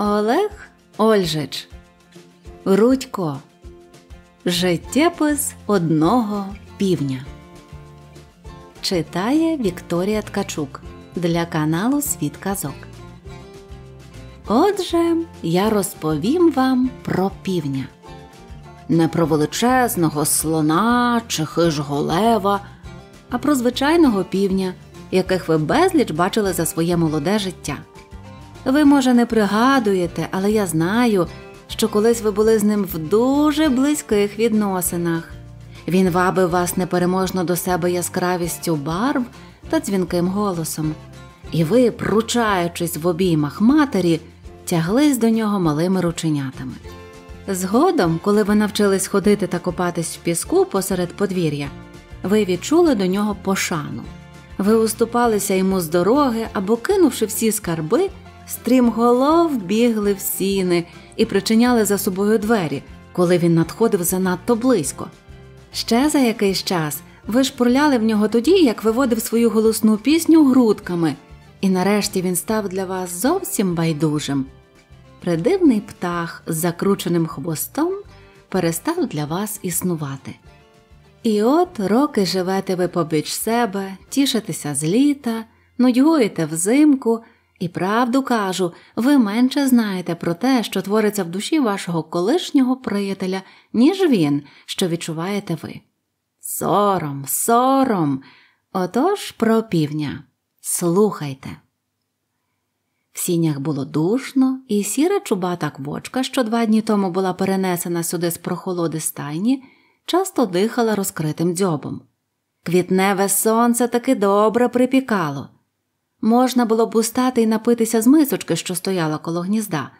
Олег Ольжич Рудько Життєпис одного півня Читає Вікторія Ткачук для каналу Світ Казок. Отже, я розповім вам про півня. Не про величезного слона чи хижого лева, а про звичайного півня, яких ви безліч бачили за своє молоде життя. Ви, може, не пригадуєте, але я знаю, що колись ви були з ним в дуже близьких відносинах. Він вабив вас непереможно до себе яскравістю барв та дзвінким голосом, і ви, пручаючись в обіймах матері, тяглись до нього малими рученятами. Згодом, коли ви навчились ходити та копатись в піску посеред подвір'я, ви відчули до нього пошану. Ви уступалися йому з дороги або кинувши всі скарби стрімголов бігли в сіни і причиняли за собою двері, коли він надходив занадто близько. Ще за якийсь час ви шпурляли в нього тоді, як виводив свою голосну пісню грудками, і нарешті він став для вас зовсім байдужим. Придивний птах з закрученим хвостом перестав для вас існувати. І от роки живете ви побіч себе, тішитеся з літа, нудьгуєте взимку. І правду кажу, ви менше знаєте про те, що твориться в душі вашого колишнього приятеля, ніж він, що відчуваєте ви. Сором, сором. Отож про півня. Слухайте. В сінях було душно, і сіра чубата квочка, що два дні тому була перенесена сюди з прохолоди стайні, часто дихала розкритим дзьобом. Квітневе сонце таки добре припікало. Можна було б устати і напитися з мисочки, що стояла коло гнізда,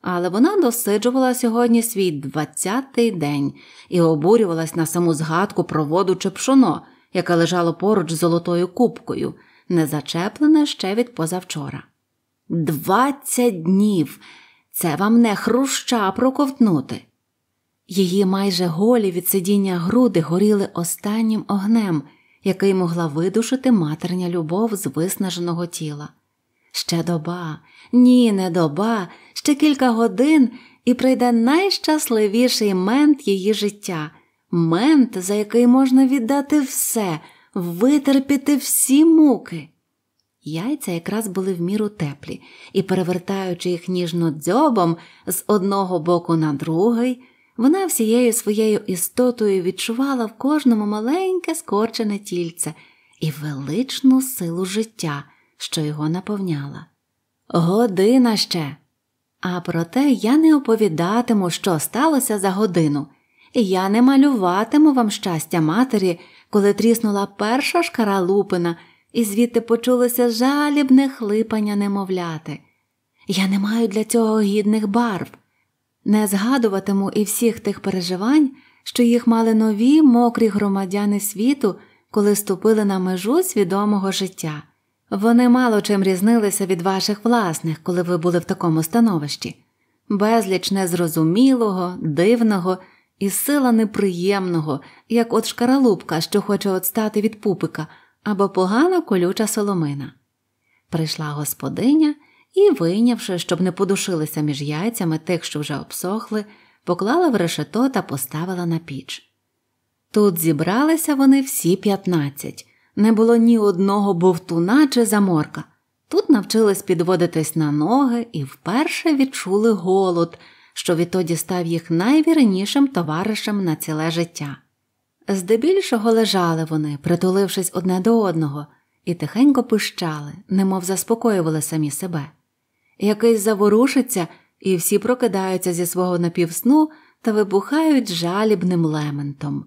але вона досиджувала сьогодні свій двадцятий день і обурювалась на саму згадку про воду чи пшоно, яке лежало поруч з золотою кубкою, не зачеплене ще від позавчора. Двадцять днів. Це вам не хруща проковтнути. Її майже голі від сидіння груди горіли останнім огнем який могла видушити матерня любов з виснаженого тіла. Ще доба, ні, не доба, ще кілька годин, і прийде найщасливіший мент її життя, мент, за який можна віддати все, витерпіти всі муки. Яйця якраз були в міру теплі, і, перевертаючи їх ніжно дзьобом з одного боку на другий, вона всією своєю істотою відчувала в кожному маленьке скорчене тільце і величну силу життя, що його наповняла. Година ще. А проте я не оповідатиму, що сталося за годину, і я не малюватиму вам щастя матері, коли тріснула перша шкара лупина, і звідти почулося жалібне хлипання немовляти. Я не маю для цього гідних барв не згадуватиму і всіх тих переживань, що їх мали нові мокрі громадяни світу, коли ступили на межу свідомого життя. Вони мало чим різнилися від ваших власних, коли ви були в такому становищі безліч незрозумілого, дивного і сила неприємного, як от шкаралупка, що хоче отстати від пупика, або погана колюча соломина. Прийшла господиня і, вийнявши, щоб не подушилися між яйцями тих, що вже обсохли, поклала в решето та поставила на піч. Тут зібралися вони всі п'ятнадцять, не було ні одного бовтуна чи заморка. Тут навчились підводитись на ноги і вперше відчули голод, що відтоді став їх найвірнішим товаришем на ціле життя. Здебільшого лежали вони, притулившись одне до одного, і тихенько пищали, немов заспокоювали самі себе якийсь заворушиться, і всі прокидаються зі свого напівсну та вибухають жалібним лементом.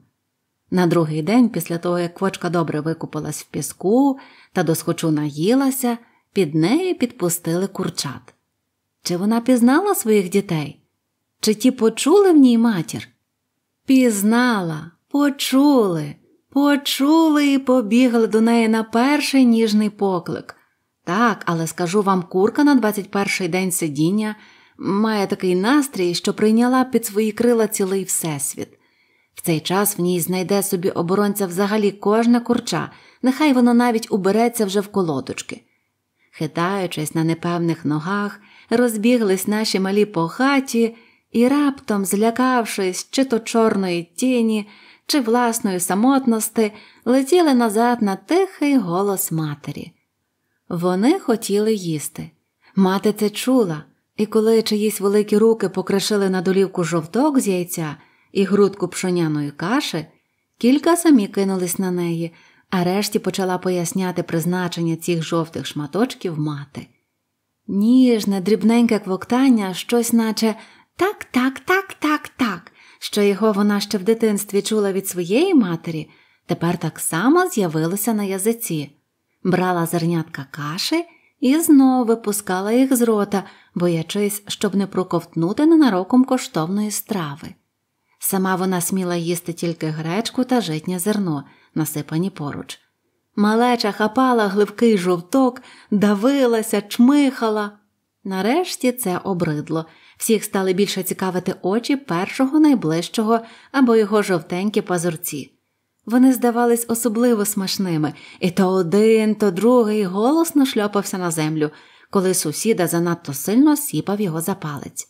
На другий день, після того, як квочка добре викупалась в піску та досхочу наїлася, під неї підпустили курчат. Чи вона пізнала своїх дітей? Чи ті почули в ній матір? Пізнала, почули, почули і побігли до неї на перший ніжний поклик. Так, але скажу вам, курка на 21-й день сидіння має такий настрій, що прийняла під свої крила цілий всесвіт. В цей час в ній знайде собі оборонця взагалі кожна курча, нехай воно навіть убереться вже в колодочки. Хитаючись на непевних ногах, розбіглись наші малі по хаті і, раптом, злякавшись чи то чорної тіні, чи власної самотності, летіли назад на тихий голос матері. Вони хотіли їсти. Мати це чула, і коли чиїсь великі руки покришили на долівку жовток з яйця і грудку пшоняної каші, кілька самі кинулись на неї, а решті почала поясняти призначення цих жовтих шматочків мати. Ніжне, дрібненьке квоктання, щось, наче так, так, так, так, так, що його вона ще в дитинстві чула від своєї матері, тепер так само з'явилося на язиці брала зернятка каші і знов випускала їх з рота, боячись, щоб не проковтнути ненароком коштовної страви. Сама вона сміла їсти тільки гречку та житнє зерно, насипані поруч. Малеча хапала глибкий жовток, давилася, чмихала. Нарешті це обридло. Всіх стали більше цікавити очі першого найближчого або його жовтенькі пазурці. Вони здавались особливо смачними, і то один, то другий голосно шльопався на землю, коли сусіда занадто сильно сіпав його за палець.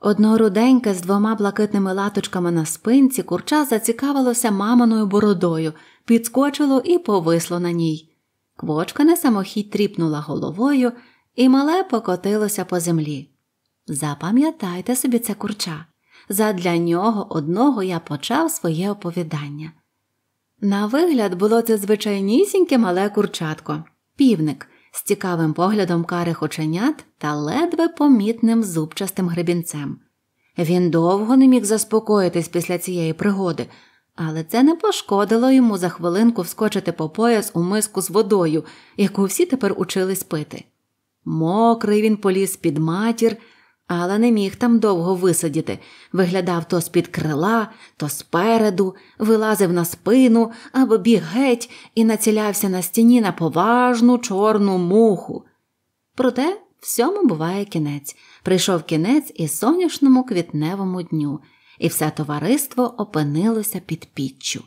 Одноруденьке з двома блакитними латочками на спинці курча зацікавилося маминою бородою, підскочило і повисло на ній. Квочка на самохід тріпнула головою і мале покотилося по землі. Запам'ятайте собі це курча. Задля нього одного я почав своє оповідання. На вигляд було це звичайнісіньке мале курчатко, півник з цікавим поглядом карих оченят та ледве помітним зубчастим гребінцем. Він довго не міг заспокоїтись після цієї пригоди, але це не пошкодило йому за хвилинку вскочити по пояс у миску з водою, яку всі тепер учились пити. Мокрий він поліз під матір, але не міг там довго висадіти, виглядав то з-під крила, то спереду, вилазив на спину або біг геть і націлявся на стіні на поважну чорну муху. Проте всьому буває кінець. Прийшов кінець і соняшному квітневому дню, і все товариство опинилося під піччю.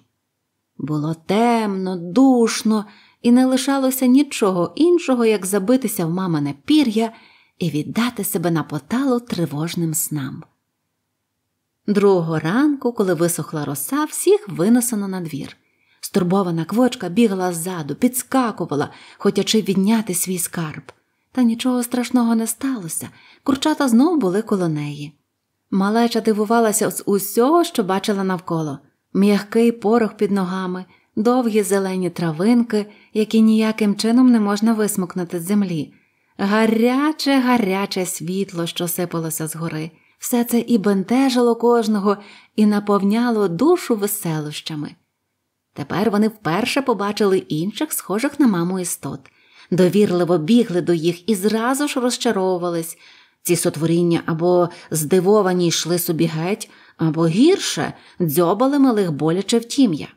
Було темно, душно, і не лишалося нічого іншого, як забитися в мамине пір'я і віддати себе на поталу тривожним снам. Другого ранку, коли висохла роса, всіх винесено на двір. Стурбована квочка бігла ззаду, підскакувала, хотячи відняти свій скарб. Та нічого страшного не сталося, курчата знов були коло неї. Малеча дивувалася з усього, що бачила навколо м'який порох під ногами, довгі зелені травинки, які ніяким чином не можна висмокнути з землі, гаряче, гаряче світло, що сипалося згори. Все це і бентежило кожного, і наповняло душу веселощами. Тепер вони вперше побачили інших, схожих на маму істот, довірливо бігли до їх і зразу ж розчаровувались. Ці сотворіння або здивовані йшли собі геть, або гірше дзьобали малих боляче в тім'я.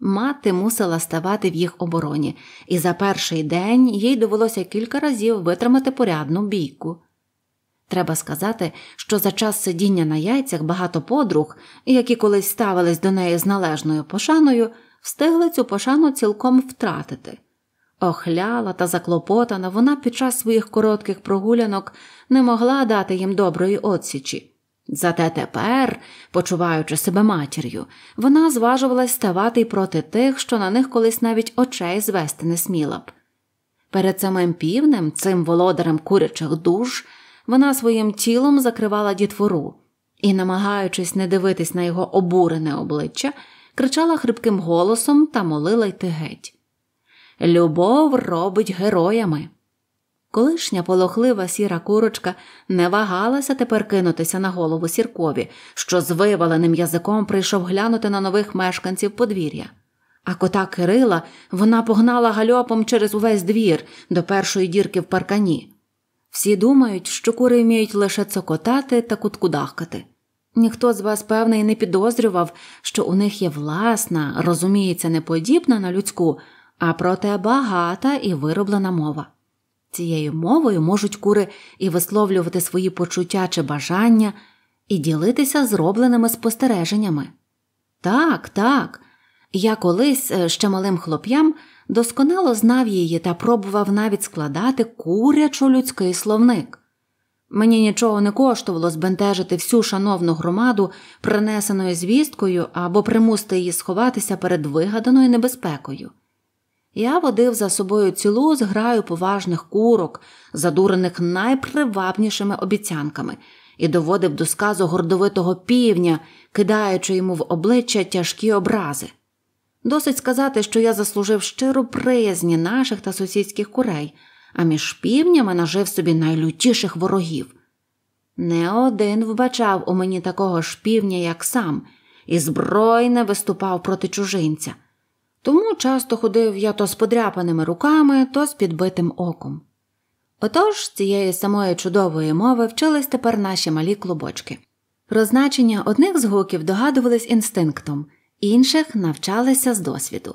Мати мусила ставати в їх обороні, і за перший день їй довелося кілька разів витримати порядну бійку. Треба сказати, що за час сидіння на яйцях багато подруг, які колись ставились до неї з належною пошаною, встигли цю пошану цілком втратити. Охляла та заклопотана вона під час своїх коротких прогулянок не могла дати їм доброї отсічі. Зате тепер, почуваючи себе матір'ю, вона зважувалась ставати й проти тих, що на них колись навіть очей звести не сміла б. Перед самим півнем, цим володарем курячих душ, вона своїм тілом закривала дітвору і, намагаючись не дивитись на його обурене обличчя, кричала хрипким голосом та молила йти геть. Любов робить героями. Колишня полохлива сіра курочка не вагалася тепер кинутися на голову сіркові, що з виваленим язиком прийшов глянути на нових мешканців подвір'я. А кота Кирила вона погнала гальопом через увесь двір до першої дірки в паркані. Всі думають, що кури вміють лише цокотати та куткудахкати. Ніхто з вас, певний, не підозрював, що у них є власна, розуміється, неподібна на людську, а проте багата і вироблена мова. Цією мовою можуть кури і висловлювати свої почуття чи бажання, і ділитися зробленими спостереженнями. Так, так. Я колись е, ще малим хлоп'ям досконало знав її та пробував навіть складати курячу людський словник. Мені нічого не коштувало збентежити всю шановну громаду, принесеною звісткою або примусити її сховатися перед вигаданою небезпекою. Я водив за собою цілу зграю поважних курок, задурених найпривабнішими обіцянками, і доводив до сказу гордовитого півня, кидаючи йому в обличчя тяжкі образи. Досить сказати, що я заслужив щиру приязні наших та сусідських курей, а між півнями нажив собі найлютіших ворогів. Не один вбачав у мені такого ж півня, як сам, і збройне виступав проти чужинця. Тому часто ходив я то з подряпаними руками, то з підбитим оком. Отож, цієї самої чудової мови вчились тепер наші малі клубочки. Про значення одних згуків догадувались інстинктом, інших навчалися з досвіду.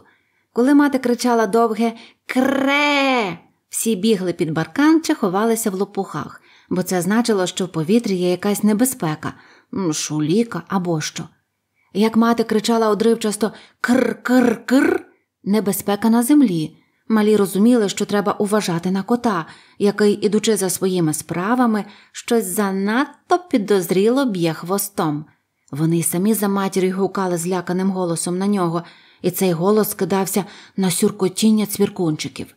Коли мати кричала довге кре, всі бігли під баркан чи ховалися в лопухах, бо це значило, що в повітрі є якась небезпека, шуліка або що. Як мати кричала одривчасто «кр-кр-кр», небезпека на землі. Малі розуміли, що треба уважати на кота, який, ідучи за своїми справами, щось занадто підозріло б'є хвостом. Вони й самі за матір'ю гукали зляканим голосом на нього, і цей голос кидався на сюркотіння цвіркунчиків.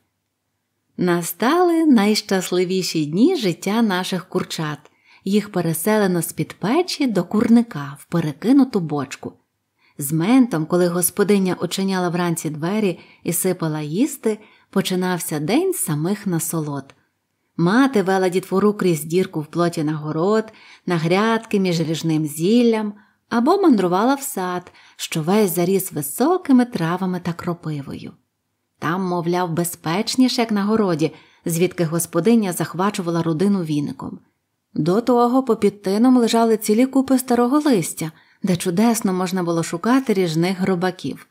Настали найщасливіші дні життя наших курчат їх переселено з під печі до курника в перекинуту бочку. З ментом, коли господиня очиняла вранці двері і сипала їсти, починався день самих насолод. Мати вела дітвору крізь дірку в плоті на город, на грядки між ріжним зіллям або мандрувала в сад, що весь заріс високими травами та кропивою. Там, мовляв, безпечніше, як на городі, звідки господиня захвачувала родину віником. До того попід тином лежали цілі купи старого листя, де чудесно можна було шукати ріжних гробаків.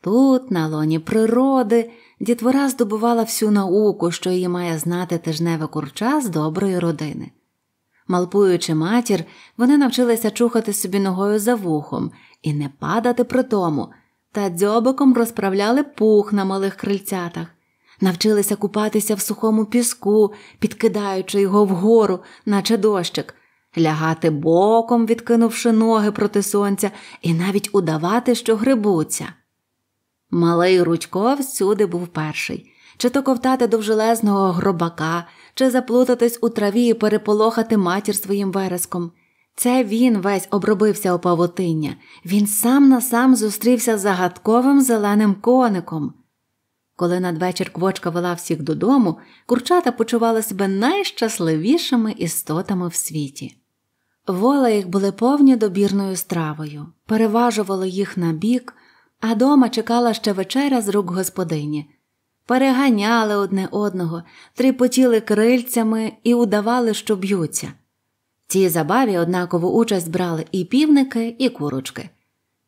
Тут, на лоні природи, дітвора здобувала всю науку, що її має знати тижневе курча з доброї родини. Малпуючи матір, вони навчилися чухати собі ногою за вухом і не падати при тому, та дзьобиком розправляли пух на малих крильцятах навчилися купатися в сухому піску, підкидаючи його вгору, наче дощик, лягати боком, відкинувши ноги проти сонця, і навіть удавати, що грибуться. Малий Рудько всюди був перший чи то ковтати довжелезного гробака, чи заплутатись у траві і переполохати матір своїм вереском. Це він весь обробився у павутиння, він сам на сам зустрівся з загадковим зеленим коником, коли надвечір квочка вела всіх додому, курчата почували себе найщасливішими істотами в світі. Вола їх були повні добірною стравою, переважувало їх на бік, а дома чекала ще вечеря з рук господині. Переганяли одне одного, тріпотіли крильцями і удавали, що б'ються. цій забаві однакову участь брали і півники, і курочки.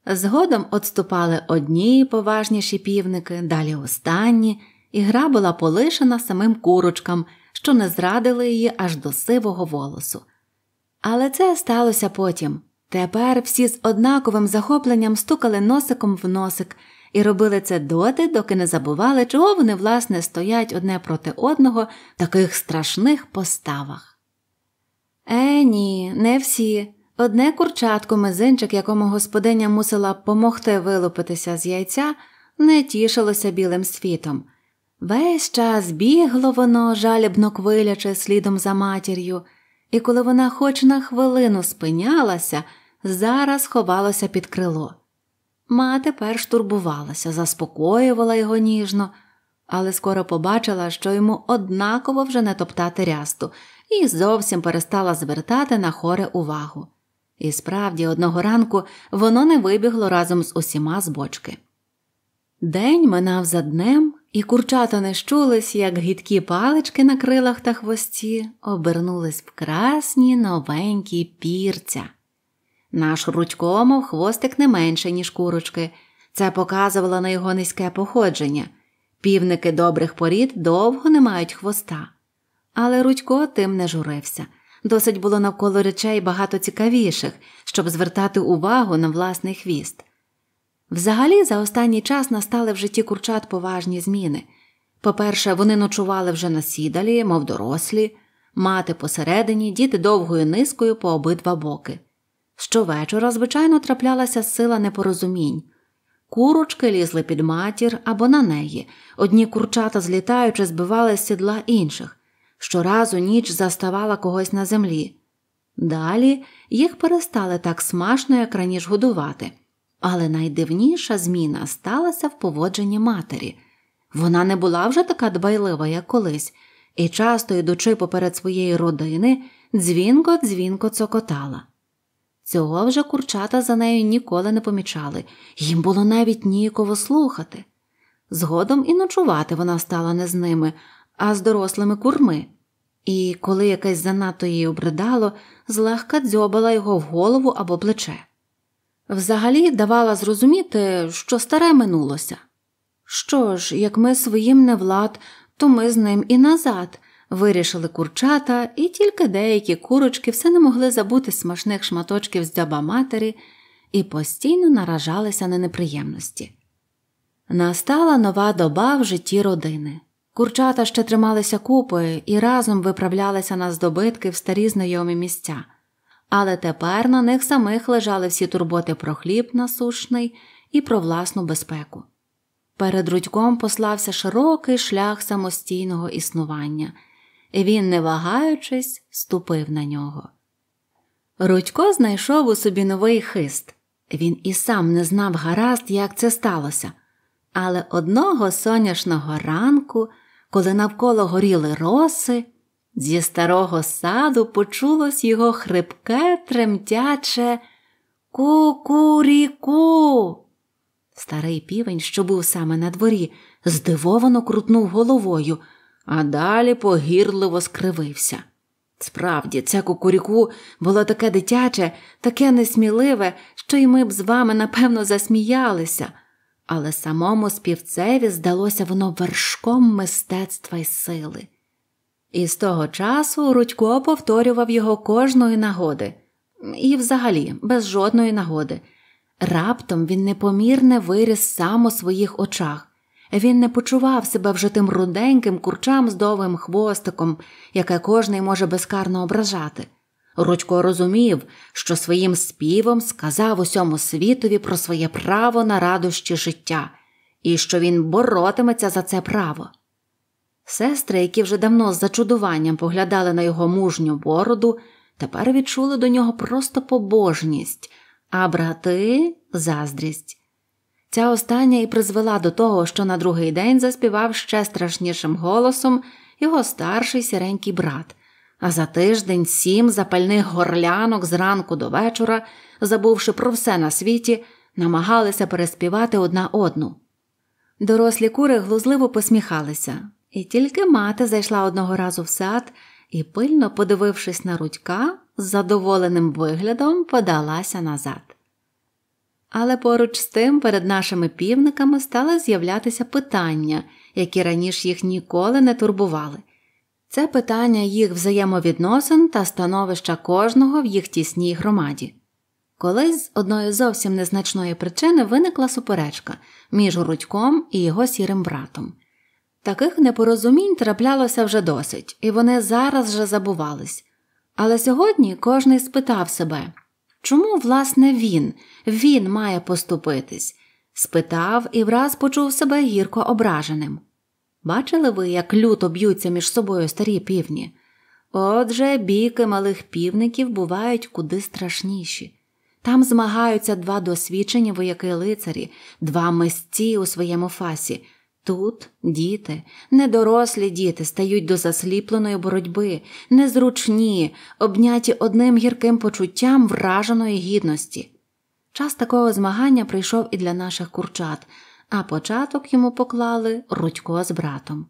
Згодом отступали одні поважніші півники, далі останні, і гра була полишена самим курочкам, що не зрадили її аж до сивого волосу. Але це сталося потім. Тепер всі з однаковим захопленням стукали носиком в носик і робили це доти, доки не забували, чого вони, власне, стоять одне проти одного в таких страшних поставах. Е, ні, не всі. Одне курчатко мизинчик, якому господиня мусила помогти вилупитися з яйця, не тішилося білим світом. Весь час бігло воно, жалібно квилячи слідом за матір'ю, і коли вона хоч на хвилину спинялася, зараз ховалося під крило. Мати перш турбувалася, заспокоювала його ніжно, але скоро побачила, що йому однаково вже не топтати рясту, і зовсім перестала звертати на хоре увагу. І справді, одного ранку воно не вибігло разом з усіма з бочки. День минав за днем, і курчата не щулись, як гідкі палички на крилах та хвості обернулись в красні новенькі пірця. Наш Рудько мав хвостик не менше, ніж курочки, це показувало на його низьке походження. Півники добрих порід довго не мають хвоста. Але Рудько тим не журився. Досить було навколо речей багато цікавіших, щоб звертати увагу на власний хвіст. Взагалі, за останній час настали в житті курчат поважні зміни. По-перше, вони ночували вже на сідалі, мов дорослі, мати посередині, діти довгою низкою по обидва боки. Щовечора, звичайно, траплялася сила непорозумінь. Курочки лізли під матір або на неї, одні курчата, злітаючи, збивали з сідла інших щоразу ніч заставала когось на землі. Далі їх перестали так смачно, як раніше годувати. Але найдивніша зміна сталася в поводженні матері. Вона не була вже така дбайлива, як колись, і часто, йдучи поперед своєї родини, дзвінко дзвінко цокотала. Цього вже курчата за нею ніколи не помічали, їм було навіть ніяково слухати. Згодом і ночувати вона стала не з ними, а з дорослими курми, і коли якесь занадто її обридало, злегка дзьобала його в голову або плече. Взагалі давала зрозуміти, що старе минулося. Що ж, як ми своїм не влад, то ми з ним і назад, вирішили курчата, і тільки деякі курочки все не могли забути смачних шматочків з дзяба матері і постійно наражалися на неприємності. Настала нова доба в житті родини. Курчата ще трималися купою і разом виправлялися на здобитки в старі знайомі місця, але тепер на них самих лежали всі турботи про хліб насушний і про власну безпеку. Перед рудьком послався широкий шлях самостійного існування, і він, не вагаючись, ступив на нього. Рудько знайшов у собі новий хист. Він і сам не знав гаразд, як це сталося, але одного сонячного ранку коли навколо горіли роси, зі старого саду почулось його хрипке, тремтяче «Ку-ку-рі-ку!» Старий півень, що був саме на дворі, здивовано крутнув головою, а далі погірливо скривився. Справді, це кукуріку було таке дитяче, таке несміливе, що й ми б з вами, напевно, засміялися, але самому співцеві здалося воно вершком мистецтва й сили. І з того часу Рудько повторював його кожної нагоди, і взагалі без жодної нагоди. Раптом він непомірне виріс сам у своїх очах. Він не почував себе вже тим руденьким курчам з довгим хвостиком, яке кожний може безкарно ображати. Рудько розумів, що своїм співом сказав усьому світові про своє право на радощі життя і що він боротиметься за це право. Сестри, які вже давно з зачудуванням поглядали на його мужню бороду, тепер відчули до нього просто побожність, а брати заздрість. Ця остання і призвела до того, що на другий день заспівав ще страшнішим голосом його старший сіренький брат. А за тиждень сім запальних горлянок зранку до вечора, забувши про все на світі, намагалися переспівати одна одну. Дорослі кури глузливо посміхалися, і тільки мати зайшла одного разу в сад і, пильно подивившись на рудька, з задоволеним виглядом подалася назад. Але поруч з тим перед нашими півниками стали з'являтися питання, які раніше їх ніколи не турбували це питання їх взаємовідносин та становища кожного в їх тісній громаді. Колись з одної зовсім незначної причини виникла суперечка між Рудьком і його сірим братом. Таких непорозумінь траплялося вже досить, і вони зараз же забувались. Але сьогодні кожний спитав себе чому, власне, він, він має поступитись? спитав і враз почув себе гірко ображеним. Бачили ви, як люто б'ються між собою старі півні? Отже, біки малих півників бувають куди страшніші. Там змагаються два досвідчені вояки лицарі, два мисті у своєму фасі. Тут діти, недорослі діти стають до засліпленої боротьби, незручні, обняті одним гірким почуттям враженої гідності. Час такого змагання прийшов і для наших курчат а початок йому поклали Рудько з братом.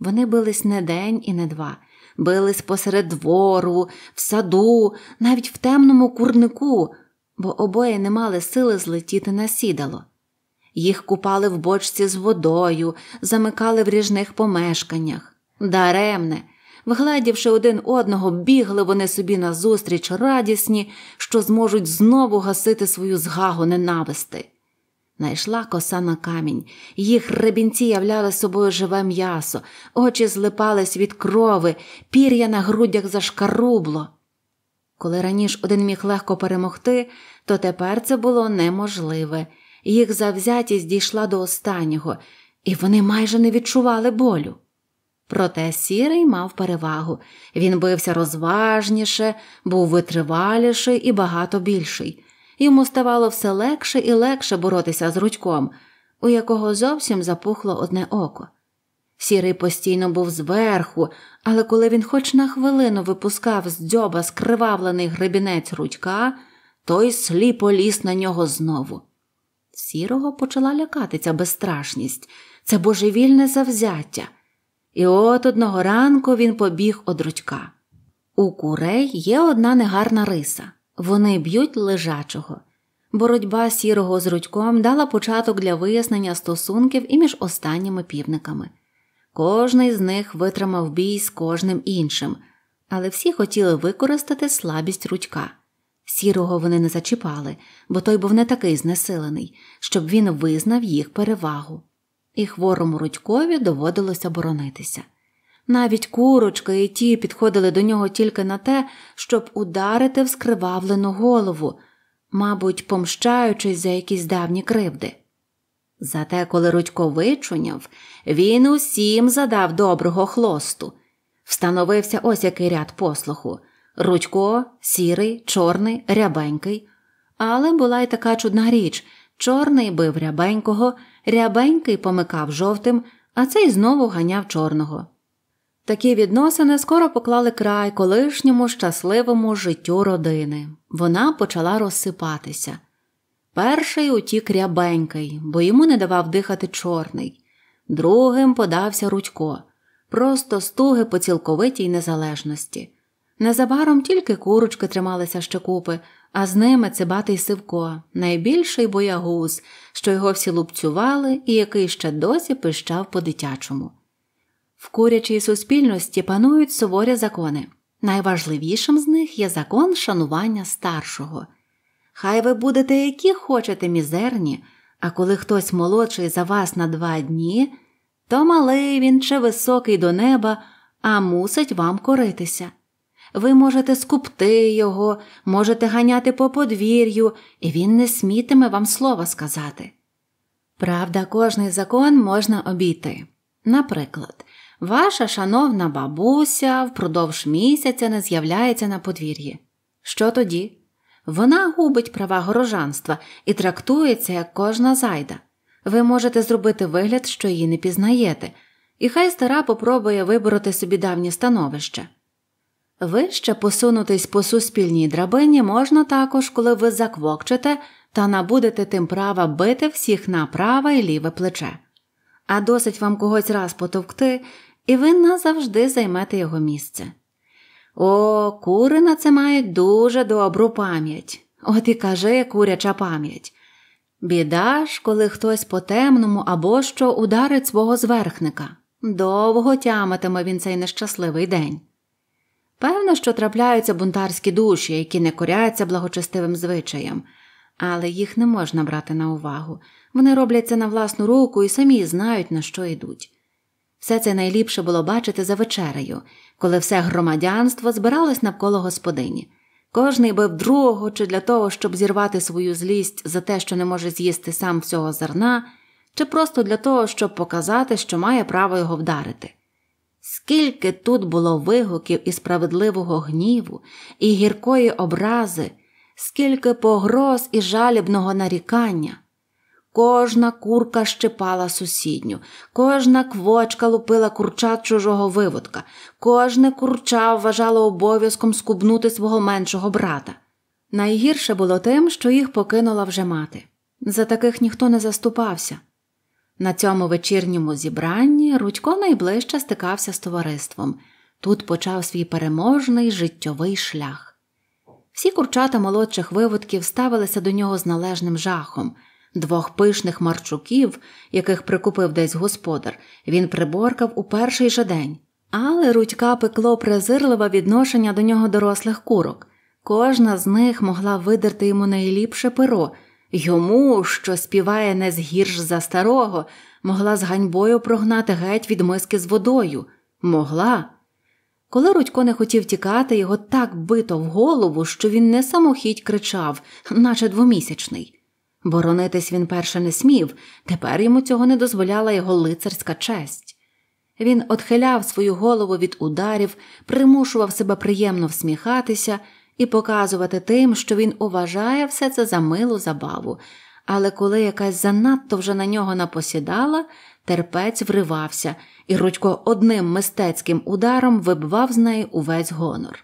Вони бились не день і не два, бились посеред двору, в саду, навіть в темному курнику, бо обоє не мали сили злетіти на сідало. Їх купали в бочці з водою, замикали в ріжних помешканнях. Даремне, вгладівши один одного, бігли вони собі назустріч радісні, що зможуть знову гасити свою згагу ненависти. Найшла коса на камінь, їх ребінці являли собою живе м'ясо, очі злипались від крови, пір'я на грудях зашкарубло. Коли раніше один міг легко перемогти, то тепер це було неможливе. Їх завзятість дійшла до останнього, і вони майже не відчували болю. Проте сірий мав перевагу він бився розважніше, був витриваліший і багато більший йому ставало все легше і легше боротися з рудьком, у якого зовсім запухло одне око. Сірий постійно був зверху, але коли він хоч на хвилину випускав з дзьоба скривавлений гребінець рудька, той сліпо ліз на нього знову. Сірого почала лякати ця безстрашність, це божевільне завзяття. І от одного ранку він побіг од рудька. У курей є одна негарна риса вони б'ють лежачого. Боротьба сірого з рудьком дала початок для вияснення стосунків і між останніми півниками. Кожний з них витримав бій з кожним іншим, але всі хотіли використати слабість рудька. Сірого вони не зачіпали, бо той був не такий знесилений, щоб він визнав їх перевагу, і хворому рудькові доводилося боронитися. Навіть курочка і ті підходили до нього тільки на те, щоб ударити в скривавлену голову, мабуть, помщаючись за якісь давні кривди. Зате, коли Рудько вичуняв, він усім задав доброго хлосту. Встановився ось який ряд послуху Рудько, сірий, чорний, рябенький. Але була й така чудна річ чорний бив рябенького, рябенький помикав жовтим, а цей знову ганяв чорного. Такі відносини скоро поклали край колишньому щасливому життю родини. Вона почала розсипатися. Перший утік рябенький, бо йому не давав дихати чорний, другим подався Рудько, просто стуги по цілковитій незалежності. Незабаром тільки курочки трималися ще купи, а з ними цибатий Сивко, найбільший боягуз, що його всі лупцювали і який ще досі пищав по дитячому. В курячій суспільності панують суворі закони. Найважливішим з них є закон шанування старшого. Хай ви будете які хочете мізерні, а коли хтось молодший за вас на два дні, то малий він чи високий до неба, а мусить вам коритися. Ви можете скупти його, можете ганяти по подвір'ю, і він не смітиме вам слова сказати. Правда, кожний закон можна обійти. Наприклад, Ваша шановна бабуся впродовж місяця не з'являється на подвір'ї. Що тоді? Вона губить права горожанства і трактується як кожна зайда. Ви можете зробити вигляд, що її не пізнаєте, і хай стара попробує вибороти собі давнє становище. Вище посунутись по суспільній драбині можна також, коли ви заквокчете та набудете тим права бити всіх на праве і ліве плече. А досить вам когось раз потовкти, і ви назавжди займете його місце. О, кури на це мають дуже добру пам'ять. От і каже куряча пам'ять. Біда ж, коли хтось по темному або що ударить свого зверхника. Довго тямитиме він цей нещасливий день. Певно, що трапляються бунтарські душі, які не коряться благочестивим звичаєм, але їх не можна брати на увагу. Вони роблять це на власну руку і самі знають, на що йдуть. Все це найліпше було бачити за вечерею, коли все громадянство збиралось навколо господині. Кожний бив другого чи для того, щоб зірвати свою злість за те, що не може з'їсти сам всього зерна, чи просто для того, щоб показати, що має право його вдарити. Скільки тут було вигуків і справедливого гніву, і гіркої образи, скільки погроз і жалібного нарікання. Кожна курка щепала сусідню, кожна квочка лупила курча чужого виводка, кожне курча вважало обов'язком скубнути свого меншого брата. Найгірше було тим, що їх покинула вже мати. За таких ніхто не заступався. На цьому вечірньому зібранні Рудько найближче стикався з товариством. Тут почав свій переможний життєвий шлях. Всі курчата молодших виводків ставилися до нього з належним жахом. Двох пишних марчуків, яких прикупив десь господар, він приборкав у перший же день, але рудька пекло презирливе відношення до нього дорослих курок. Кожна з них могла видерти йому найліпше перо, йому, що співає не згірш за старого, могла з ганьбою прогнати геть від миски з водою, могла. Коли Рудько не хотів тікати, його так бито в голову, що він не самохідь кричав, наче двомісячний. Боронитись він перше не смів, тепер йому цього не дозволяла його лицарська честь. Він отхиляв свою голову від ударів, примушував себе приємно всміхатися і показувати тим, що він уважає все це за милу забаву, але коли якась занадто вже на нього напосідала, терпець вривався, і Рудько одним мистецьким ударом вибивав з неї увесь гонор.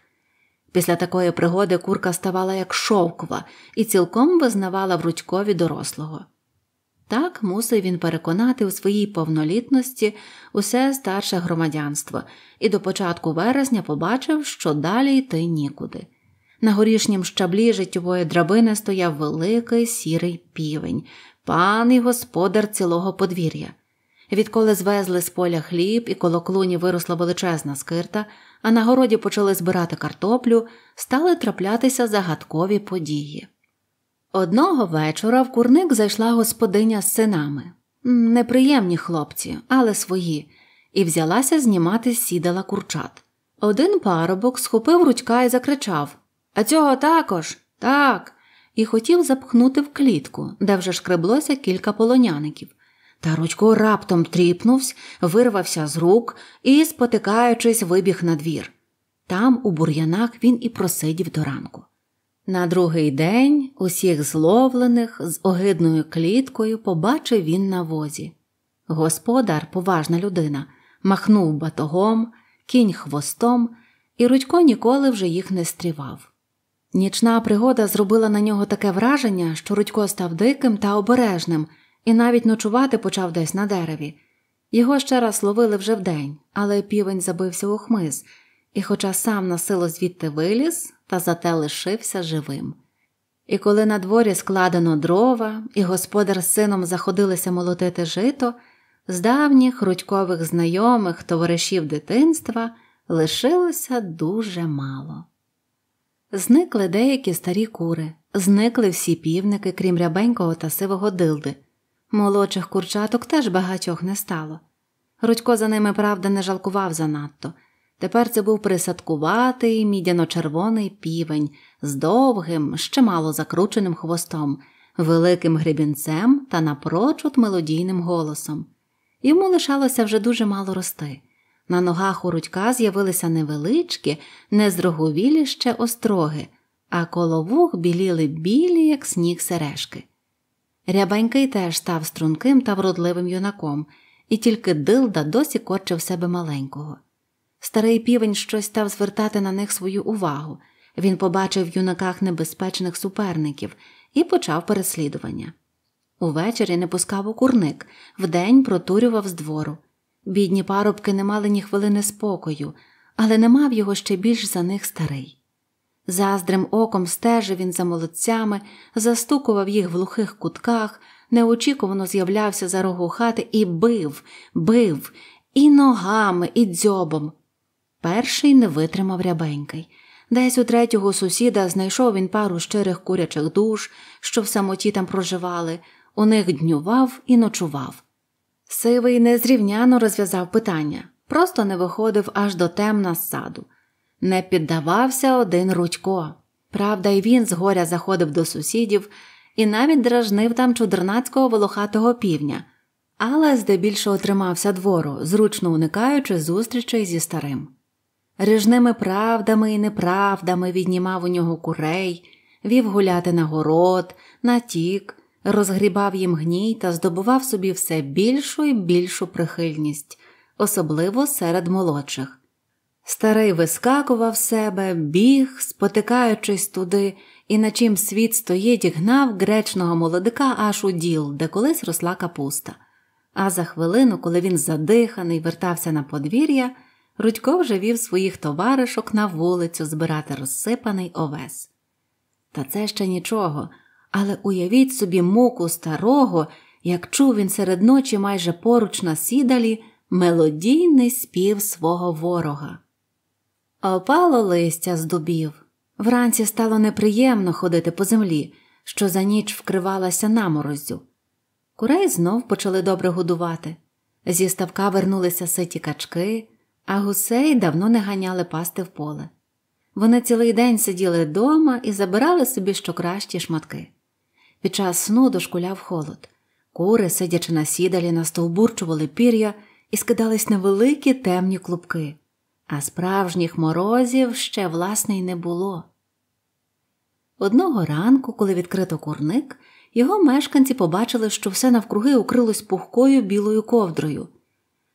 Після такої пригоди курка ставала як шовкова і цілком визнавала в рудькові дорослого. Так мусив він переконати у своїй повнолітності усе старше громадянство і до початку вересня побачив, що далі йти нікуди. На горішнім щаблі життєвої драбини стояв великий сірий півень, пан і господар цілого подвір'я. Відколи звезли з поля хліб і коло клуні виросла величезна скирта, а на городі почали збирати картоплю, стали траплятися загадкові події. Одного вечора в курник зайшла господиня з синами неприємні хлопці, але свої, і взялася знімати сідала курчат. Один парубок схопив ручка і закричав А цього також, так, і хотів запхнути в клітку, де вже шкреблося кілька полоняників. Та Рудько раптом тріпнувся, вирвався з рук і, спотикаючись, вибіг на двір. Там, у бур'янах, він і просидів до ранку. На другий день усіх зловлених з огидною кліткою побачив він на возі. Господар, поважна людина, махнув батогом, кінь хвостом, і Рудько ніколи вже їх не стрівав. Нічна пригода зробила на нього таке враження, що Рудько став диким та обережним і навіть ночувати почав десь на дереві. Його ще раз ловили вже вдень, але півень забився у хмиз, і, хоча сам на силу звідти виліз, та зате лишився живим. І коли на дворі складено дрова, і господар з сином заходилися молотити жито, з давніх рудькових знайомих, товаришів дитинства лишилося дуже мало. Зникли деякі старі кури, зникли всі півники, крім рябенького та сивого дилди, Молодших курчаток теж багатьох не стало. Рудько за ними, правда, не жалкував занадто. Тепер це був присадкуватий мідяно-червоний півень з довгим, ще мало закрученим хвостом, великим гребінцем та напрочуд мелодійним голосом. Йому лишалося вже дуже мало рости. На ногах у рудька з'явилися невеличкі, незроговілі ще остроги, а коло вух біліли білі, як сніг сережки. Рябанький теж став струнким та вродливим юнаком, і тільки дилда досі корчив себе маленького. Старий півень щось став звертати на них свою увагу. Він побачив в юнаках небезпечних суперників і почав переслідування. Увечері не пускав у курник, вдень протурював з двору. Бідні парубки не мали ні хвилини спокою, але не мав його ще більш за них старий. Заздрим оком стежив він за молодцями, застукував їх в глухих кутках, неочікувано з'являвся за рогу хати і бив, бив, і ногами, і дзьобом. Перший не витримав рябенький. Десь у третього сусіда знайшов він пару щирих курячих душ, що в самоті там проживали, у них днював і ночував. Сивий незрівняно розв'язав питання, просто не виходив аж до темна з саду. Не піддавався один Рудько. Правда, й він згоря заходив до сусідів і навіть дражнив там чудернацького волохатого півня, але здебільшого тримався двору, зручно уникаючи зустрічей зі старим. Рижними правдами і неправдами віднімав у нього курей, вів гуляти на город, на тік, розгрібав їм гній та здобував собі все більшу і більшу прихильність, особливо серед молодших. Старий вискакував себе, біг, спотикаючись туди, і на чим світ стоїть, гнав гречного молодика аж у діл, де колись росла капуста. А за хвилину, коли він задиханий, вертався на подвір'я, Рудько вже вів своїх товаришок на вулицю збирати розсипаний овес. Та це ще нічого, але уявіть собі муку старого, як чув він серед ночі майже поруч на сідалі, мелодійний спів свого ворога а опало листя з дубів. Вранці стало неприємно ходити по землі, що за ніч вкривалася наморозю. Курей знов почали добре годувати. Зі ставка вернулися ситі качки, а гусей давно не ганяли пасти в поле. Вони цілий день сиділи вдома і забирали собі щокращі шматки. Під час сну дошкуляв холод. Кури, сидячи на сідалі, настовбурчували пір'я і скидались на великі темні клубки а справжніх морозів ще власне й не було. Одного ранку, коли відкрито курник, його мешканці побачили, що все навкруги укрилось пухкою білою ковдрою.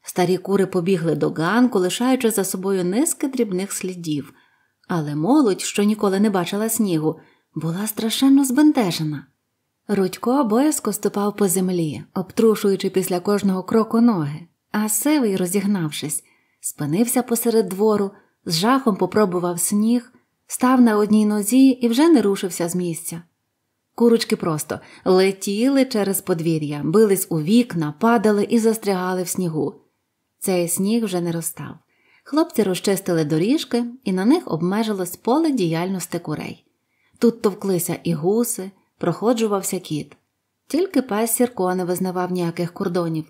Старі кури побігли до ганку, лишаючи за собою низки дрібних слідів, але молодь, що ніколи не бачила снігу, була страшенно збентежена. Рудько боязко ступав по землі, обтрушуючи після кожного кроку ноги, а сивий, розігнавшись, спинився посеред двору, з жахом попробував сніг, став на одній нозі і вже не рушився з місця. Курочки просто летіли через подвір'я, бились у вікна, падали і застрягали в снігу. Цей сніг вже не розстав. Хлопці розчистили доріжки, і на них обмежилось поле діяльності курей. Тут товклися і гуси, проходжувався кіт. Тільки пес Сірко не визнавав ніяких кордонів.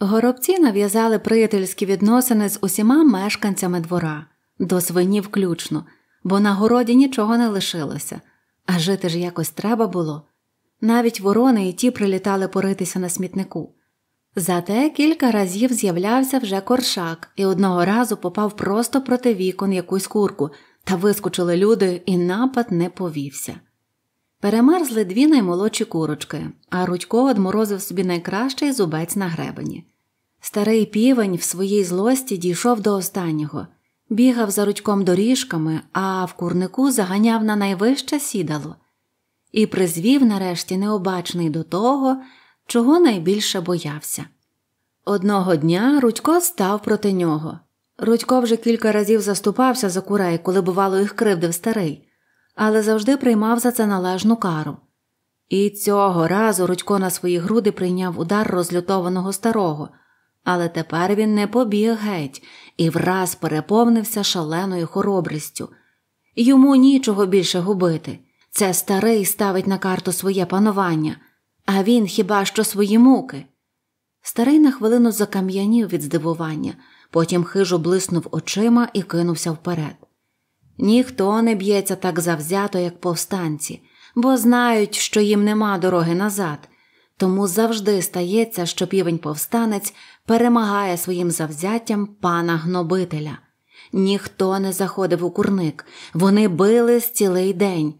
Горобці нав'язали приятельські відносини з усіма мешканцями двора, до свині включно, бо на городі нічого не лишилося, а жити ж якось треба було. Навіть ворони і ті прилітали поритися на смітнику. Зате кілька разів з'являвся вже коршак і одного разу попав просто проти вікон якусь курку, та вискочили люди, і напад не повівся. Перемерзли дві наймолодші курочки, а Рудько одморозив собі найкращий зубець на гребені. Старий півень в своїй злості дійшов до останнього, бігав за рудьком доріжками, а в курнику заганяв на найвище сідало і призвів, нарешті, необачний до того, чого найбільше боявся. Одного дня Рудько став проти нього. Рудько вже кілька разів заступався за курей, коли, бувало, їх кривдив старий але завжди приймав за це належну кару. І цього разу Рудько на свої груди прийняв удар розлютованого старого, але тепер він не побіг геть і враз переповнився шаленою хоробрістю. Йому нічого більше губити. Це старий ставить на карту своє панування, а він хіба що свої муки. Старий на хвилину закам'янів від здивування, потім хижо блиснув очима і кинувся вперед. Ніхто не б'ється так завзято, як повстанці, бо знають, що їм нема дороги назад. Тому завжди стається, що півень повстанець перемагає своїм завзяттям пана гнобителя. Ніхто не заходив у курник, вони бились цілий день.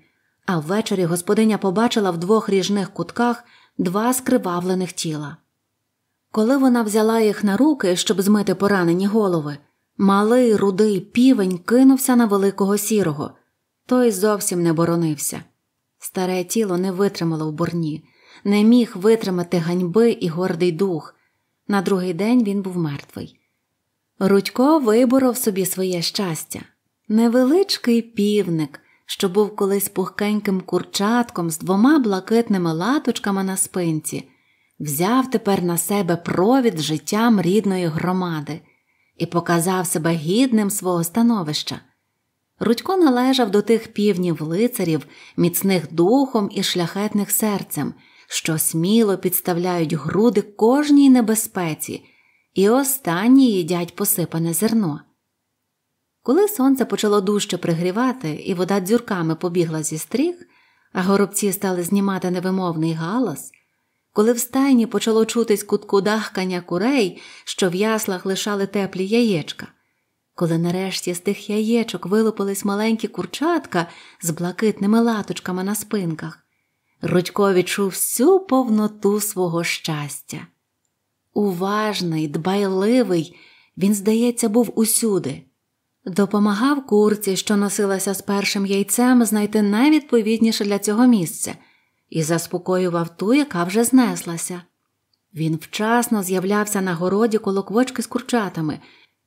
А ввечері господиня побачила в двох ріжних кутках два скривавлених тіла. Коли вона взяла їх на руки, щоб змити поранені голови, Малий рудий півень кинувся на великого сірого, той зовсім не боронився. Старе тіло не витримало в борні, не міг витримати ганьби і гордий дух. На другий день він був мертвий. Рудько виборов собі своє щастя невеличкий півник, що був колись пухкеньким курчатком з двома блакитними латочками на спинці, взяв тепер на себе провід життям рідної громади і показав себе гідним свого становища. Рудько належав до тих півнів лицарів, міцних духом і шляхетних серцем, що сміло підставляють груди кожній небезпеці, і останні їдять посипане зерно. Коли сонце почало дужче пригрівати, і вода дзюрками побігла зі стріх, а горобці стали знімати невимовний галас, коли в стайні почало чутись куткудахкання курей, що в яслах лишали теплі яєчка. Коли нарешті з тих яєчок вилупились маленькі курчатка з блакитними латочками на спинках, Рудько відчув всю повноту свого щастя. Уважний, дбайливий, він, здається, був усюди. Допомагав курці, що носилася з першим яйцем, знайти найвідповідніше для цього місця і заспокоював ту, яка вже знеслася. Він вчасно з'являвся на городі коло квочки з курчатами,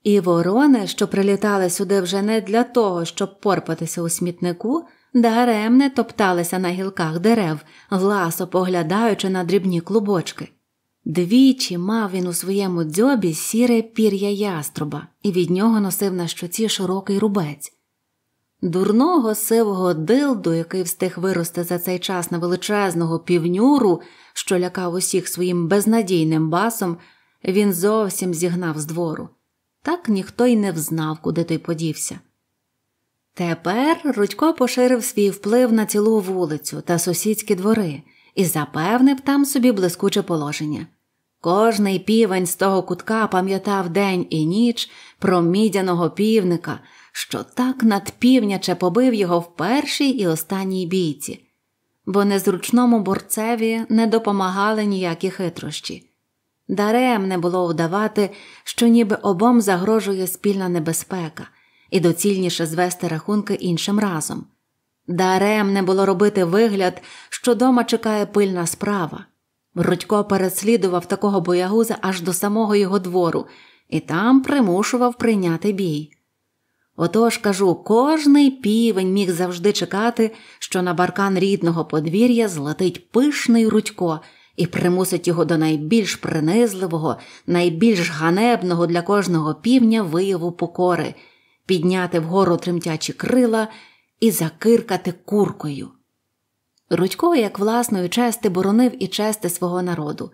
і ворони, що прилітали сюди вже не для того, щоб порпатися у смітнику, даремне топталися на гілках дерев, власо поглядаючи на дрібні клубочки. Двічі мав він у своєму дзьобі сіре пір'я яструба, і від нього носив на щоці широкий рубець. Дурного сивого дилду, який встиг вирости за цей час на величезного півнюру, що лякав усіх своїм безнадійним басом, він зовсім зігнав з двору. Так ніхто й не взнав, куди той подівся. Тепер Рудько поширив свій вплив на цілу вулицю та сусідські двори і запевнив там собі блискуче положення. Кожний півень з того кутка пам'ятав день і ніч про мідяного півника що так надпівняче побив його в першій і останній бійці, бо незручному борцеві не допомагали ніякі хитрощі. Даремне було вдавати, що ніби обом загрожує спільна небезпека і доцільніше звести рахунки іншим разом. Даремне було робити вигляд, що дома чекає пильна справа. Рудько переслідував такого боягуза аж до самого його двору і там примушував прийняти бій. Отож, кажу, кожний півень міг завжди чекати, що на баркан рідного подвір'я злетить пишний рудько і примусить його до найбільш принизливого, найбільш ганебного для кожного півня вияву покори, підняти вгору тремтячі крила і закиркати куркою. Рудько, як власної чести, боронив і чести свого народу.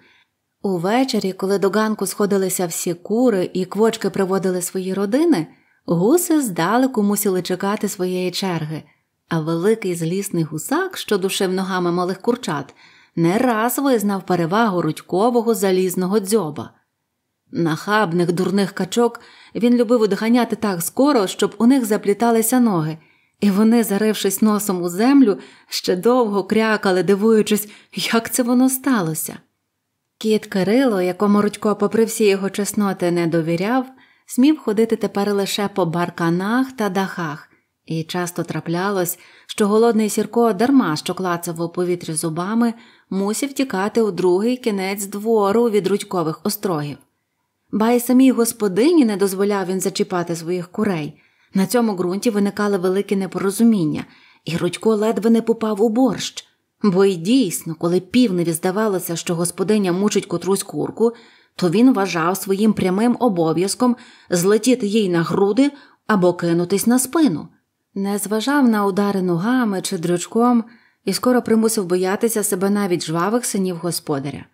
Увечері, коли до ганку сходилися всі кури і квочки приводили свої родини. Гуси здалеку мусили чекати своєї черги, а великий злісний гусак, що душив ногами малих курчат, не раз визнав перевагу рудькового залізного дзьоба. Нахабних дурних качок він любив одганяти так скоро, щоб у них запліталися ноги, і вони, зарившись носом у землю, ще довго крякали, дивуючись, як це воно сталося. Кіт Кирило, якому Рудько, попри всі його чесноти, не довіряв, смів ходити тепер лише по барканах та дахах, і часто траплялось, що голодний сірко дарма що клацав у повітрі зубами, мусів тікати у другий кінець двору від рудькових острогів. Ба й самій господині не дозволяв він зачіпати своїх курей. На цьому ґрунті виникали великі непорозуміння, і Рудько ледве не попав у борщ. Бо й дійсно, коли півневі здавалося, що господиня мучить котрусь курку, то він вважав своїм прямим обов'язком злетіти їй на груди або кинутись на спину. Не зважав на удари ногами чи дрючком і скоро примусив боятися себе навіть жвавих синів господаря.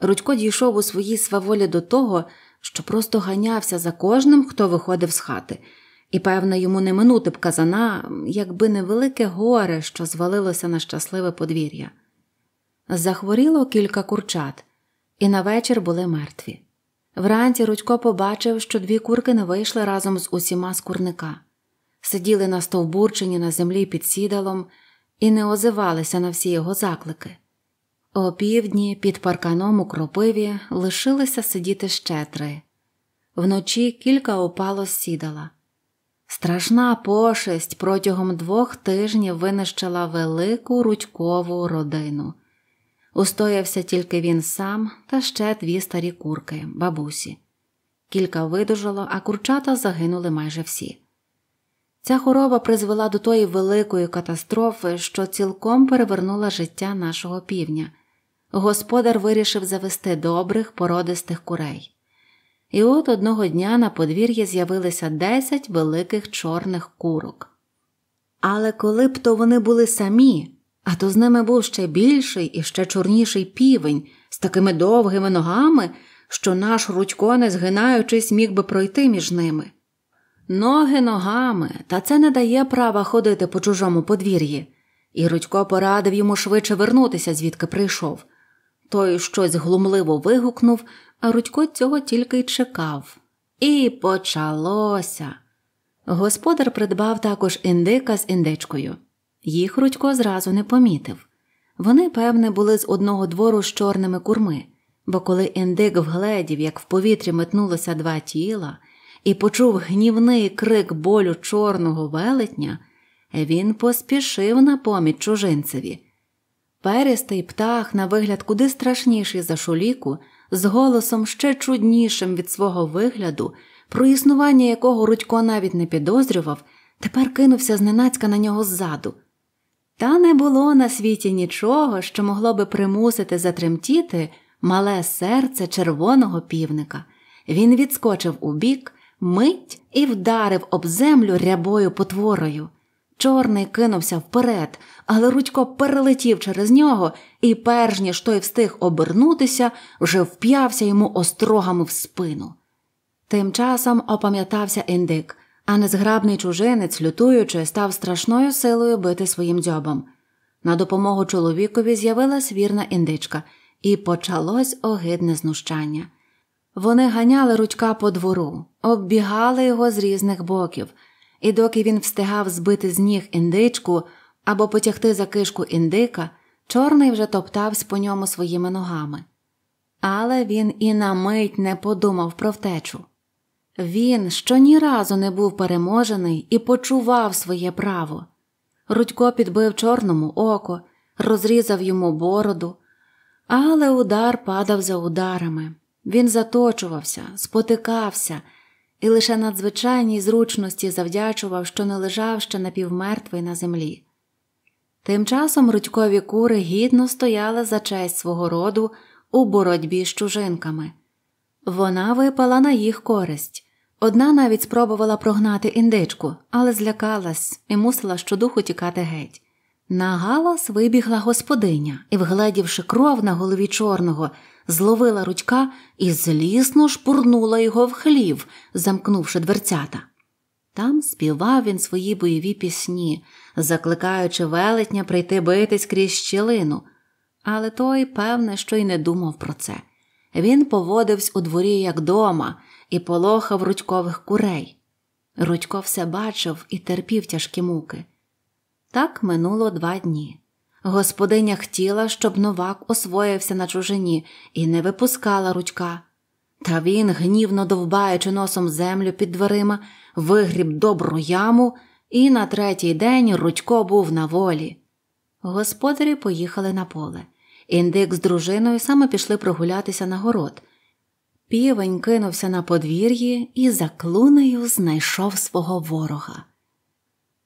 Рудько дійшов у своїй сваволі до того, що просто ганявся за кожним, хто виходив з хати, і, певно, йому не минути б казана, якби невелике горе, що звалилося на щасливе подвір'я. Захворіло кілька курчат і на вечір були мертві. Вранці Рудько побачив, що дві курки не вийшли разом з усіма з курника, сиділи на стовбурчині на землі під сідалом і не озивалися на всі його заклики. О півдні під парканом у кропиві лишилися сидіти ще три. Вночі кілька опало сідала. Страшна пошесть протягом двох тижнів винищила велику рудькову родину. Устоявся тільки він сам та ще дві старі курки, бабусі. Кілька видужало, а курчата загинули майже всі. Ця хвороба призвела до тої великої катастрофи, що цілком перевернула життя нашого півня. Господар вирішив завести добрих, породистих курей. І от одного дня на подвір'ї з'явилися десять великих чорних курок. Але коли б то вони були самі, а то з ними був ще більший і ще чорніший півень з такими довгими ногами, що наш Рудько, не згинаючись, міг би пройти між ними. Ноги ногами, та це не дає права ходити по чужому подвір'ї, і Рудько порадив йому швидше вернутися, звідки прийшов. Той щось глумливо вигукнув, а Рудько цього тільки й чекав. І почалося. Господар придбав також індика з індичкою. Їх Рудько зразу не помітив. Вони, певне, були з одного двору з чорними курми, бо коли індик вгледів, як в повітрі метнулося два тіла, і почув гнівний крик болю чорного велетня, він поспішив на поміч чужинцеві. Перестий птах, на вигляд куди страшніший за шуліку, з голосом ще чуднішим від свого вигляду, про існування якого Рудько навіть не підозрював, тепер кинувся зненацька на нього ззаду. Та не було на світі нічого, що могло би примусити затремтіти мале серце червоного півника. Він відскочив у бік, мить і вдарив об землю рябою потворою. Чорний кинувся вперед, але Рудько перелетів через нього і, перш ніж той встиг обернутися, вже вп'явся йому острогами в спину. Тим часом опам'ятався індик а незграбний чужинець, лютуючи, став страшною силою бити своїм дзьобом. На допомогу чоловікові з'явилась вірна індичка, і почалось огидне знущання. Вони ганяли рудька по двору, оббігали його з різних боків, і доки він встигав збити з ніг індичку або потягти за кишку індика, чорний вже топтався по ньому своїми ногами. Але він і на мить не подумав про втечу. Він, що ні разу не був переможений і почував своє право. Рудько підбив чорному око, розрізав йому бороду, але удар падав за ударами. Він заточувався, спотикався і лише надзвичайній зручності завдячував, що не лежав ще напівмертвий на землі. Тим часом рудькові кури гідно стояли за честь свого роду у боротьбі з чужинками. Вона випала на їх користь. Одна навіть спробувала прогнати індичку, але злякалась і мусила щодуху тікати геть. На галас вибігла господиня і, вгледівши кров на голові чорного, зловила ручка і злісно шпурнула його в хлів, замкнувши дверцята. Там співав він свої бойові пісні, закликаючи велетня прийти битись крізь щілину. Але той, певне, що й не думав про це. Він поводився у дворі як дома, і полохав рудькових курей. Рудько все бачив і терпів тяжкі муки. Так минуло два дні. Господиня хотіла, щоб новак освоївся на чужині і не випускала рудька. Та він, гнівно довбаючи носом землю під дверима, вигріб добру яму, і на третій день Рудько був на волі. Господарі поїхали на поле. Індик з дружиною саме пішли прогулятися на город, Півень кинувся на подвір'ї і за клунею знайшов свого ворога.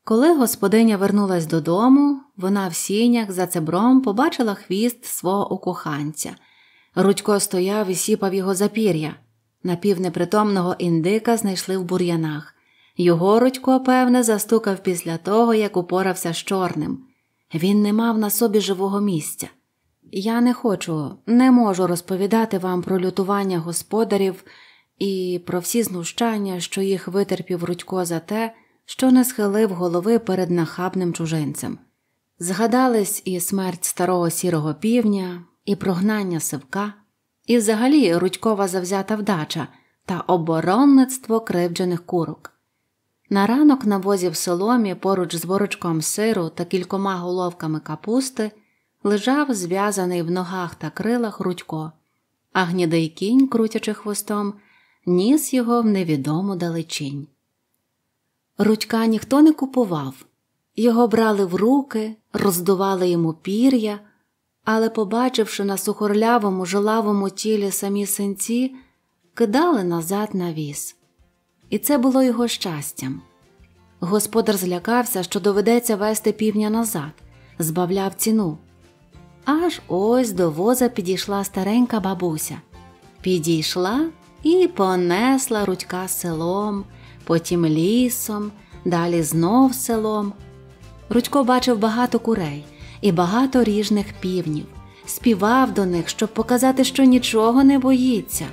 Коли господиня вернулась додому, вона в сінях за цебром побачила хвіст свого укоханця. Рудько стояв і сіпав його за пір'я. Напівнепритомного індика знайшли в бур'янах. Його Рудько, певне, застукав після того, як упорався з чорним. Він не мав на собі живого місця. Я не хочу, не можу розповідати вам про лютування господарів і про всі знущання, що їх витерпів Рудько за те, що не схилив голови перед нахабним чужинцем. Згадались і смерть старого сірого півня, і прогнання сивка, і взагалі Рудькова завзята вдача та оборонництво кривджених курок. На ранок навозі в соломі поруч з ворочком сиру та кількома головками капусти лежав зв'язаний в ногах та крилах Рудько, а гнідий кінь, крутячи хвостом, ніс його в невідому далечінь. Рудька ніхто не купував, його брали в руки, роздували йому пір'я, але, побачивши на сухорлявому, жилавому тілі самі синці, кидали назад на віз. І це було його щастям. Господар злякався, що доведеться вести півня назад, збавляв ціну. Аж ось до воза підійшла старенька бабуся. Підійшла і понесла рудька селом, потім лісом, далі знов селом. Рудько бачив багато курей і багато ріжних півнів, співав до них, щоб показати, що нічого не боїться.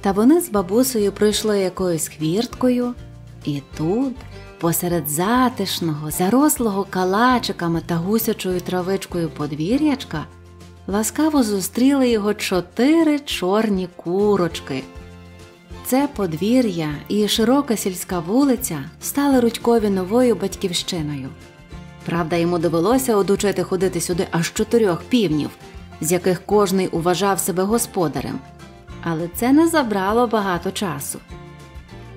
Та вони з бабусею пройшли якоюсь хвірткою, і тут Посеред затишного, зарослого калачиками та гусячою травичкою подвір'ячка ласкаво зустріли його чотири чорні курочки. Це подвір'я і широка сільська вулиця стали Рудькові новою батьківщиною. Правда, йому довелося одучити ходити сюди аж чотирьох півнів, з яких кожний уважав себе господарем. Але це не забрало багато часу.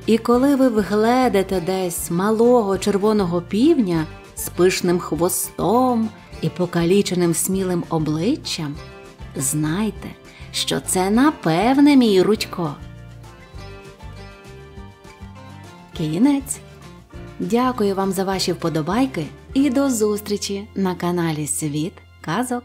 І коли ви вгледите десь малого червоного півня з пишним хвостом і покаліченим смілим обличчям, знайте, що це напевне мій рудько. Кінець. Дякую вам за ваші вподобайки і до зустрічі на каналі Світ Казок.